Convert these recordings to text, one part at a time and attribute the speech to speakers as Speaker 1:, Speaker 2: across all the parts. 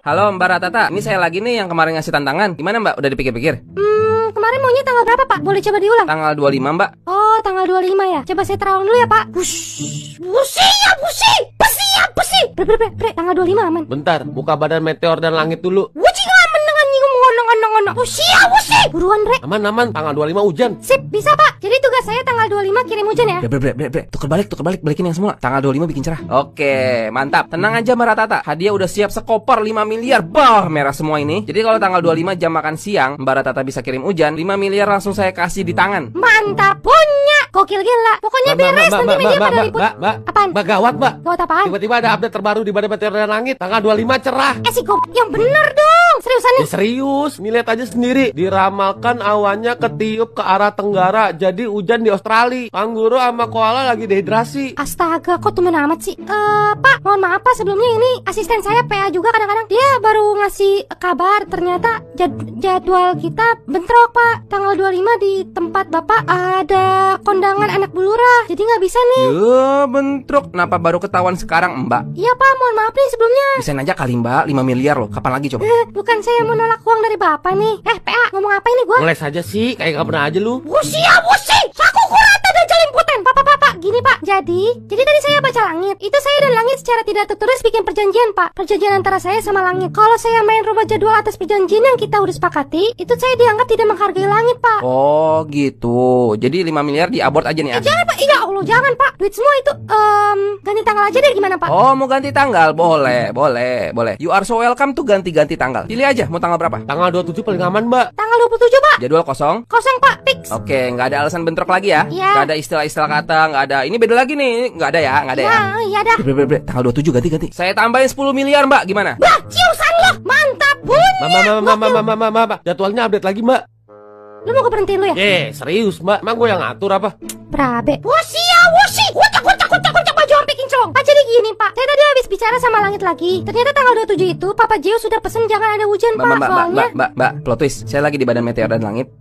Speaker 1: Halo Mbak Ratata, ini saya lagi nih yang kemarin ngasih tantangan. Gimana Mbak? Udah dipikir-pikir?
Speaker 2: Hmm, kemarin maunya tanggal berapa Pak? Boleh coba diulang?
Speaker 1: Tanggal 25 Mbak.
Speaker 2: Oh, tanggal 25 ya? Coba saya terawang dulu ya Pak. Busi ya busi, besi ya besi. Bre, bre, bre, bre, tanggal 25 aman.
Speaker 1: Bentar, buka
Speaker 3: badan meteor dan langit dulu.
Speaker 2: Wujing aman dengan nyinggung ngonong ngonong Busi ya busi. Buruan Bre. Aman aman, tanggal 25 hujan. Sip, bisa Pak. Jadi Enggak, saya tanggal 25 kirim hujan ya. Bre,
Speaker 1: bre, bre, bre. Tukar balik, tukar balik, balikin yang semua Tanggal 25 bikin cerah. Oke, mantap. Tenang aja Mbak Ratata. Hadiah udah siap sekoper 5 miliar. Bah, merah semua ini. Jadi kalau tanggal 25 jam makan siang, Mbak Ratata bisa kirim hujan, 5 miliar langsung saya kasih di tangan.
Speaker 2: Mantap punya. Gokil gila. Pokoknya beres nanti media pada ribut.
Speaker 3: Mbak, mbak, apaan? Mbak gawat, Mbak. Gawat apaan? Tiba-tiba ada update terbaru di badan meteor langit. Tanggal 25 cerah. Eh
Speaker 2: si gob, yang bener dong seriusan nih? Ya,
Speaker 3: serius, nih lihat aja sendiri. Diramalkan awannya ketiup ke arah tenggara, jadi hujan di Australia. Kanguru sama koala lagi dehidrasi.
Speaker 2: Astaga, kok temen amat sih? Eh, Pak, mohon maaf Pak sebelumnya ini asisten saya PA juga kadang-kadang dia baru ngasih kabar ternyata jad jadwal kita bentrok Pak. Tanggal 25 di tempat Bapak ada kondangan anak bulurah, jadi nggak bisa nih. Ya,
Speaker 1: bentrok. Kenapa baru ketahuan sekarang, Mbak?
Speaker 2: Iya Pak, mohon maaf nih sebelumnya. Bisa
Speaker 1: aja kali Mbak, 5 miliar loh. Kapan lagi coba? Uh,
Speaker 2: bukan Bukan saya mau nolak uang dari bapak nih. Eh, PA, ngomong apa ini gue Ngeles
Speaker 1: aja sih,
Speaker 3: kayak gak pernah aja lu.
Speaker 2: Usia, ya, usia! Saku kurata dan jalin puten. Papa, papa, gini pak. Jadi, jadi tadi saya baca langit. Itu saya dan langit secara tidak tertulis bikin perjanjian, Pak. Perjanjian antara saya sama langit. Kalau saya main rubah jadwal atas perjanjian yang kita udah sepakati, itu saya dianggap tidak menghargai langit, Pak.
Speaker 1: Oh, gitu. Jadi 5 miliar diabort aja nih, eh, Jangan,
Speaker 2: Pak. Iya, Allah, jangan, Pak. Duit semua itu um, ganti tanggal aja deh gimana, Pak? Oh,
Speaker 1: mau ganti tanggal? Boleh, boleh, boleh. You are so welcome tuh ganti-ganti tanggal. Pilih aja mau tanggal berapa? Tanggal 27 paling aman, Mbak. Tanggal 27, Pak. Jadwal kosong?
Speaker 2: Kosong, Pak. Fix.
Speaker 1: Oke, nggak ada alasan bentrok lagi ya. Iya. Yeah. ada istilah-istilah kata, nggak ada. Ini beda lagi nih. Nggak ada ya, nggak ada ya. Ya, iya ya, Bre, bre, Tanggal 27 ganti ganti. Saya tambahin 10 miliar, Mbak. Gimana? Wah,
Speaker 3: ciusan lo. Mantap bunyi. Mama mama mama mama mbak, mbak, mbak. Jadwalnya update lagi, Mbak. Lo mau gue berhentiin lu ya? Eh, serius, Mbak. Emang gue yang ngatur apa?
Speaker 2: Berabe. Wasi ya, wasi. Kocak, kocak, kocak, kocak. Baju orang picking Pak, jadi gini, Pak. Saya tadi habis bicara sama langit lagi. Ternyata tanggal 27 itu, Papa Jio sudah pesen jangan ada hujan, Pak. Mbak, mbak, mbak,
Speaker 1: mbak, mbak, plot twist. Saya lagi di badan meteor dan langit.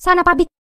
Speaker 2: Sana, Pak